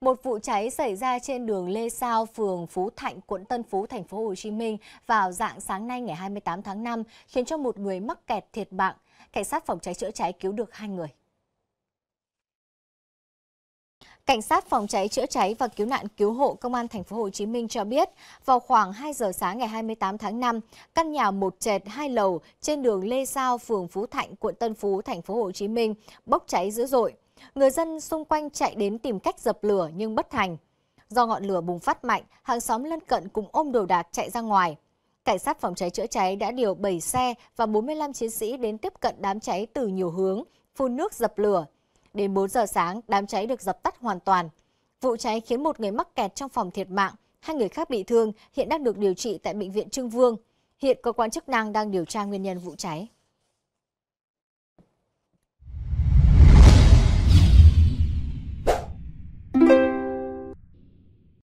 Một vụ cháy xảy ra trên đường Lê Sao, phường Phú Thạnh, quận Tân Phú, thành phố Hồ Chí Minh vào dạng sáng nay ngày 28 tháng 5 khiến cho một người mắc kẹt thiệt mạng. Cảnh sát phòng cháy chữa cháy cứu được hai người. Cảnh sát phòng cháy chữa cháy và cứu nạn cứu hộ Công an thành phố Hồ Chí Minh cho biết, vào khoảng 2 giờ sáng ngày 28 tháng 5, căn nhà một trệt hai lầu trên đường Lê Sao, phường Phú Thạnh, quận Tân Phú, thành phố Hồ Chí Minh bốc cháy dữ dội. Người dân xung quanh chạy đến tìm cách dập lửa nhưng bất thành. Do ngọn lửa bùng phát mạnh, hàng xóm lân cận cùng ôm đồ đạc chạy ra ngoài. Cảnh sát phòng cháy chữa cháy đã điều 7 xe và 45 chiến sĩ đến tiếp cận đám cháy từ nhiều hướng, phun nước dập lửa. Đến 4 giờ sáng, đám cháy được dập tắt hoàn toàn. Vụ cháy khiến một người mắc kẹt trong phòng thiệt mạng, hai người khác bị thương, hiện đang được điều trị tại Bệnh viện Trưng Vương. Hiện cơ quan chức năng đang điều tra nguyên nhân vụ cháy.